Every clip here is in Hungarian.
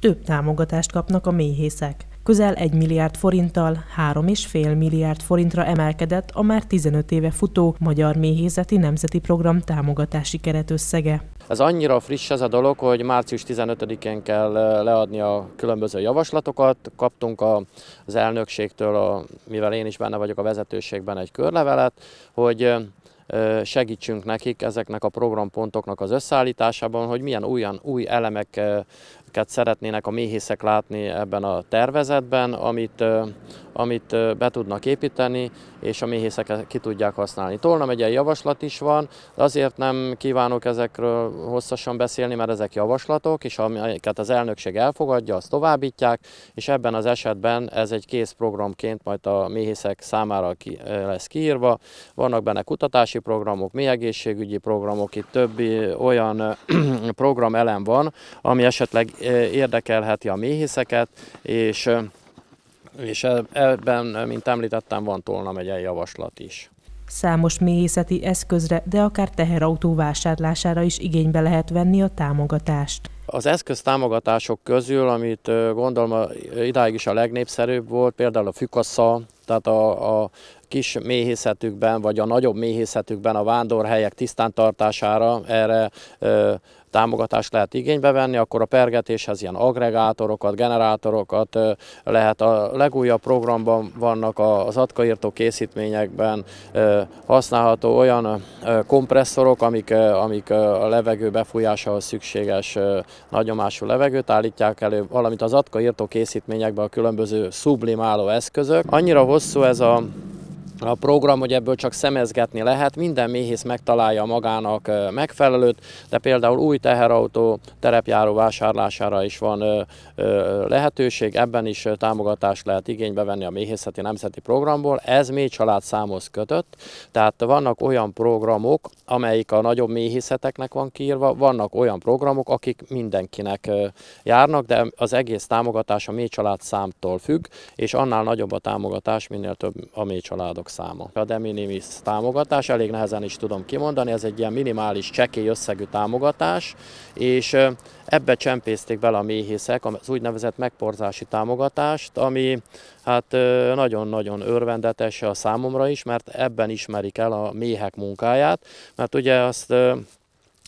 Több támogatást kapnak a méhészek. Közel 1 milliárd forinttal 3,5 milliárd forintra emelkedett a már 15 éve futó Magyar Méhészeti Nemzeti Program támogatási keretösszege. Ez annyira friss ez a dolog, hogy március 15-én kell eh, leadni a különböző javaslatokat. Kaptunk a, az elnökségtől, a, mivel én is benne vagyok a vezetőségben egy körlevelet, hogy eh, segítsünk nekik ezeknek a programpontoknak az összeállításában, hogy milyen újan, új elemeket szeretnének a méhészek látni ebben a tervezetben, amit, amit be tudnak építeni, és a méhészek ki tudják használni. Tolna egy javaslat is van, de azért nem kívánok ezekről hosszasan beszélni, mert ezek javaslatok, és amiket az elnökség elfogadja, azt továbbítják, és ebben az esetben ez egy kész programként majd a méhészek számára ki, lesz kiírva. Vannak benne kutatási oktatási programok, mi egészségügyi programok, itt többi olyan programelem van, ami esetleg érdekelheti a méhészeket, és, és e, ebben, mint említettem, van Tolna egy javaslat is. Számos méhészeti eszközre, de akár teherautó vásárlására is igénybe lehet venni a támogatást. Az eszköz támogatások közül, amit gondolom idáig is a legnépszerűbb volt, például a fükasza, tehát a, a kis méhészetükben, vagy a nagyobb méhészetükben a vándorhelyek tisztántartására erre ö, támogatást lehet igénybe venni, akkor a pergetéshez ilyen agregátorokat, generátorokat lehet. A legújabb programban vannak az atkaírtó készítményekben használható olyan kompresszorok, amik, amik a levegő befújásához szükséges nagyomású levegőt állítják elő, valamint az atkaírtó készítményekben a különböző sublimáló eszközök. Annyira hosszú ez a a program, hogy ebből csak szemezgetni lehet, minden méhész megtalálja magának megfelelőt, de például új teherautó terepjáró vásárlására is van lehetőség, ebben is támogatást lehet igénybe venni a méhészeti nemzeti programból, ez mély család számhoz kötött, tehát vannak olyan programok, amelyik a nagyobb méhészeteknek van kiírva, vannak olyan programok, akik mindenkinek járnak, de az egész támogatás a mély család számtól függ, és annál nagyobb a támogatás, minél több a mély családok családok száma. A de minimis támogatás, elég nehezen is tudom kimondani, ez egy ilyen minimális csekély összegű támogatás, és ebbe csempészték bele a méhészek az úgynevezett megporzási támogatást, ami hát nagyon-nagyon örvendetes a számomra is, mert ebben ismerik el a méhek munkáját, mert ugye azt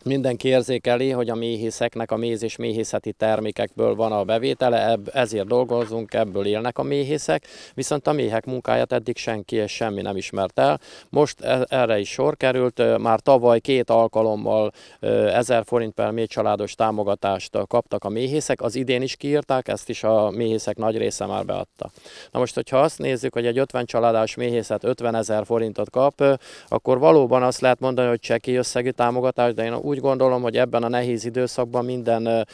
mindenki érzékeli, hogy a méhészeknek a méz és méhészeti termékekből van a bevétele, ebb, ezért dolgozunk, ebből élnek a méhészek, viszont a méhek munkáját eddig senki és semmi nem ismert el. Most e, erre is sor került, már tavaly két alkalommal 1000 forint per méh családos támogatást kaptak a méhészek, az idén is kiírták, ezt is a méhészek nagy része már beadta. Na most, hogyha azt nézzük, hogy egy 50 családás méhészet 50 ezer forintot kap, akkor valóban azt lehet mondani, hogy cseki összegű támogatás, de én úgy gondolom, hogy ebben a nehéz időszakban minden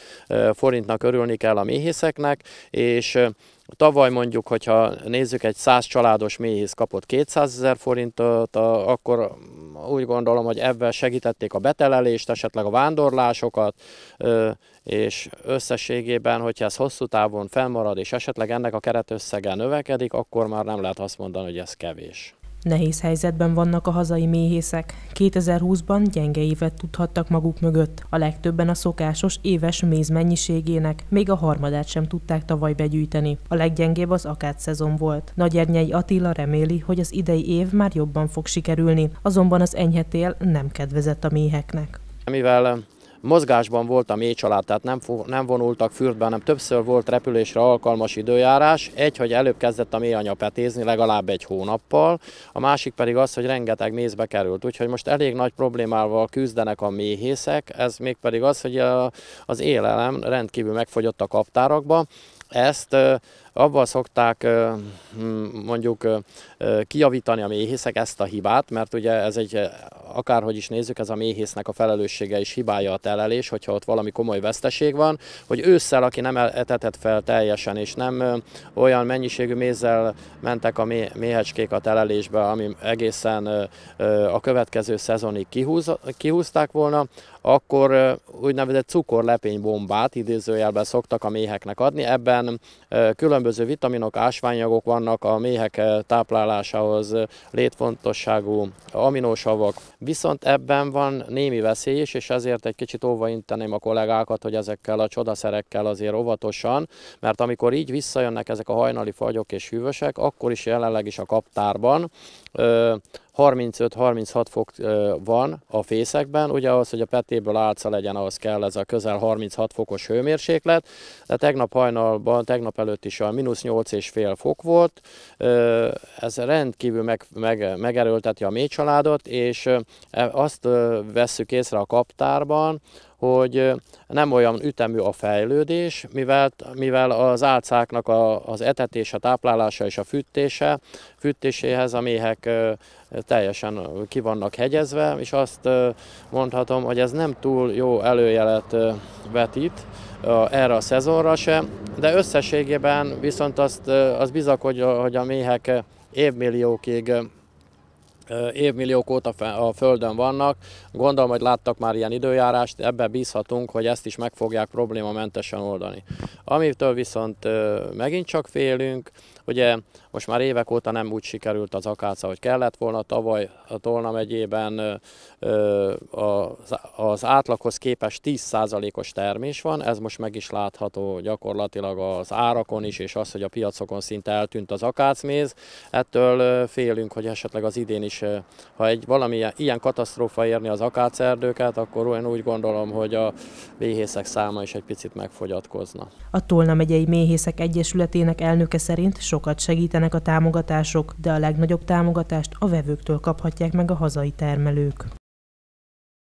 forintnak örülni kell a méhészeknek, és Tavaly mondjuk, hogyha nézzük, egy 100 családos méhész kapott 200 ezer forintot, akkor mm, úgy gondolom, hogy ebben segítették a betelelést, esetleg a vándorlásokat, és összességében, hogyha ez hosszú távon felmarad, és esetleg ennek a keretösszege növekedik, akkor már nem lehet azt mondani, hogy ez kevés. Nehéz helyzetben vannak a hazai méhészek. 2020-ban gyenge évet tudhattak maguk mögött. A legtöbben a szokásos éves méz mennyiségének, még a harmadát sem tudták tavaly begyűjteni. A leggyengébb az akát szezon volt. Nagyernyei Attila reméli, hogy az idei év már jobban fog sikerülni, azonban az enyhetél nem kedvezett a méheknek. Mivel mozgásban volt a mély család, tehát nem, nem vonultak fürdbe, hanem többször volt repülésre alkalmas időjárás. Egy, hogy előbb kezdett a anya petézni, legalább egy hónappal, a másik pedig az, hogy rengeteg mézbe került. Úgyhogy most elég nagy problémával küzdenek a méhészek, ez még pedig az, hogy a, az élelem rendkívül megfogyott a kaptárakba. Ezt abban szokták mondjuk kijavítani a méhészek ezt a hibát, mert ugye ez egy akárhogy is nézzük, ez a méhésznek a felelőssége és hibája a telelés, hogyha ott valami komoly veszteség van, hogy ősszel, aki nem etetett fel teljesen, és nem olyan mennyiségű mézzel mentek a méhecskék a telelésbe, ami egészen a következő szezonig kihúz, kihúzták volna, akkor úgynevezett cukorlepénybombát idézőjelben szoktak a méheknek adni. Ebben különböző vitaminok, ásványagok vannak a méhek táplálásához létfontosságú aminosavak, Viszont ebben van némi veszély is, és ezért egy kicsit óvainteném a kollégákat, hogy ezekkel a csodaszerekkel azért óvatosan, mert amikor így visszajönnek ezek a hajnali fagyok és hűvösek, akkor is jelenleg is a kaptárban ö, 35-36 fok van a fészekben, ugye ahhoz, hogy a petéből álca legyen, ahhoz kell ez a közel 36 fokos hőmérséklet, de tegnap hajnalban, tegnap előtt is a mínusz 8 és fél fok volt, ez rendkívül meg, meg, megerőlteti a mély családot, és e, azt vesszük észre a kaptárban, hogy nem olyan ütemű a fejlődés, mivel, mivel az álcáknak a, az etetése, a táplálása és a fűtése, fűtéséhez a méhek teljesen ki vannak hegyezve, és azt mondhatom, hogy ez nem túl jó előjelet vetít erre a szezonra se, de összességében viszont azt, az bizakodja, hogy a méhek évmilliókig évmilliók óta a Földön vannak. Gondolom, hogy láttak már ilyen időjárást, ebbe bízhatunk, hogy ezt is meg fogják problémamentesen oldani. Amitől viszont megint csak félünk, ugye most már évek óta nem úgy sikerült az akáca, hogy kellett volna. Tavaly a Tolna megyében az átlaghoz képest 10%-os termés van, ez most meg is látható gyakorlatilag az árakon is, és az, hogy a piacokon szinte eltűnt az akácméz. Ettől félünk, hogy esetleg az idén is és ha egy valami ilyen katasztrófa érni az akácerdőket, akkor én úgy gondolom, hogy a méhészek száma is egy picit megfogyatkozna. A Tolna megyei Méhészek Egyesületének elnöke szerint sokat segítenek a támogatások, de a legnagyobb támogatást a vevőktől kaphatják meg a hazai termelők.